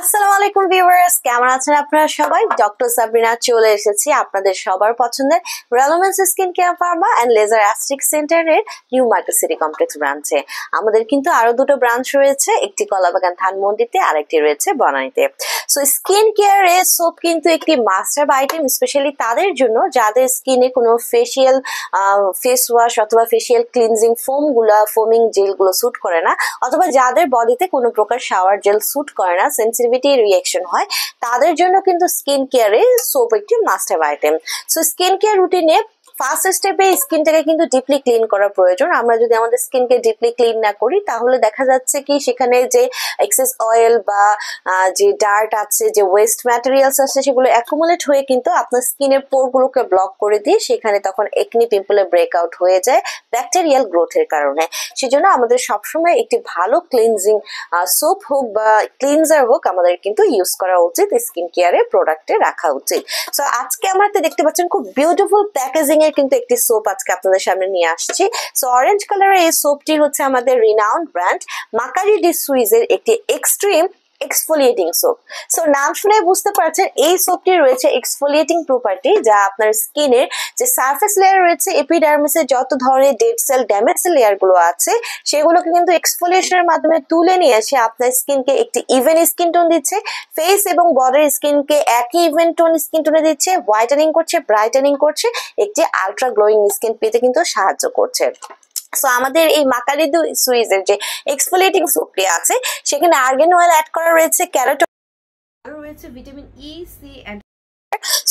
আসসালামু আলাইকুম ভিউয়ার্স কেমন আছেন আপনারা সবাই ডক্টর সাবরিনা চলে এসেছি আপনাদের সবার পছন্দের রেলোমেন্স skin care pharma and laser aesthetic সেন্টারের নিউ মার্কেট সিটি কমপ্লেক্স ব্রাঞ্চে আমাদের কিন্তু আরো দুটো ব্রাঞ্চ রয়েছে একটি কলাবাগান ধানমন্ডিতে আর একটি রয়েছে বনানীতে সো স্কিন কেয়ারে সোপ কিন্তু একটি মাস্টার আইটেম স্পেশালি তাদের জন্য যাদের স্কিনে কোনো ফেসিয়াল ফেস ওয়াশ অথবা ফেসিয়াল ক্লিনজিং ফোমগুলো ফোমিং জেলগুলো স্যুট করে না অথবা যাদের বডিতে কোনো প্রকার শাওয়ার জেল স্যুট করে না সেন্সি সেন্সিটিভিটি রিয়েকশন হয় তাদের জন্য কিন্তু স্কিন কেয়ারে সোপ একটি master item so skin care রুটিনে ফার্স্ট স্টেপে স্কিনটাকে কিন্তু ডিপলি ক্লিন করা প্রয়োজন আমরা যদি আমাদের স্কিনকে ডিপলি ক্লিন না করি তাহলে দেখা যাচ্ছে কি সেখানে যে এক্সেস অয়েল বা যে ডার্ট আছে যে ওয়েস্ট ম্যাটেরিয়ালস আছে সেগুলো অ্যাকুমুলেট হয়ে কিন্তু আপনার স্কিনের পোরগুলোকে ব্লক করে দিয়ে সেখানে তখন একনি পিম্পলের ব্রেকআউট হয়ে যায় ব্যাকটেরিয়াল গ্রোথের কারণে সেজন্য আমাদের সবসময় একটি ভালো ক্লিনজিং সোপ হোক বা ক্লিনজার হোক আমাদের কিন্তু ইউজ করা উচিত স্কিন কেয়ারের প্রোডাক্টে রাখা উচিত সো আজকে আমার দেখতে পাচ্ছেন খুব বিউটিফুল প্যাকেজিং এর কিন্তু একটি সোপ আজকে আপনাদের সামনে নিয়ে আসছি সো অরেঞ্জ কালারের এই সোপটি হচ্ছে আমাদের রিনাউন্ড ব্র্যান্ড মাকারি ডি সুইজের একটি এক্সট্রিম এক্সফোলিয়েটিং সোপ সো নাম শুনে বুঝতে পারছেন এই সোপটি রয়েছে এক্সফোলিয়েটিং প্রপার্টি যা আপনার স্কিনের যে সারফেস লেয়ার রয়েছে এপিডার্মিসে যত ধরনের ডেড সেল ড্যামেজ লেয়ারগুলো আছে সেগুলোকে কিন্তু এক্সফোলিয়েশনের মাধ্যমে তুলে নিয়ে এসে আপনার স্কিনকে একটি ইভেন স্কিন টোন দিচ্ছে ফেস এবং বডির স্কিনকে একই ইভেন টোন স্কিন টোনে দিচ্ছে হোয়াইটেনিং করছে ব্রাইটেনিং করছে একটি আলট্রা গ্লোয়িং স্কিন পেতে কিন্তু সাহায্য করছে সো আমাদের এই মাকারিদু সুইজের যে এক্সপোলেটিং প্রক্রিয়া আছে সেখানে আর্গেন অয়েল অ্যাড করা রয়েছে ক্যারোট রয়েছে vitamin E C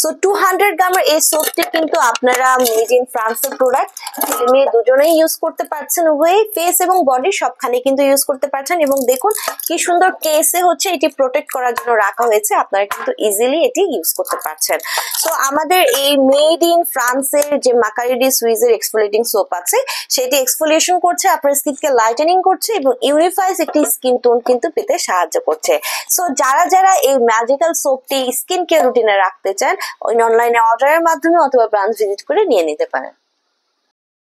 so two hundred গ্রামের এই সোপটি কিন্তু আপনারা মেড ইন ফ্রান্সের প্রোডাক্ট ছেলে মেয়ে দুজনেই ইউজ করতে পারছেন উভয়ে ফেস এবং বডি সবখানে কিন্তু ইউজ করতে পারছেন এবং দেখুন কি সুন্দর কেসে হচ্ছে এটি প্রোটেক্ট করার জন্য রাখা হয়েছে আপনারা কিন্তু ইজিলি এটি ইউজ করতে পারছেন তো আমাদের এই মেড ইন ফ্রান্সের যে মাকারিডি সুইজের এক্সফোলিয়েটিং সোপ আছে সেটি এক্সফোলিয়েশন করছে আপনার স্কিনকে লাইটেনিং করছে এবং ইউনিফাইস একটি স্কিন টোন কিন্তু পেতে সাহায্য করছে সো যারা যারা এই ম্যাজিক্যাল সোপটি স্কিন কেয়ার রুটিনে রাখতে চান ওই অনলাইনে অর্ডারের মাধ্যমে অথবা ব্রাঞ্চ ভিজিট করে নিয়ে নিতে পারেন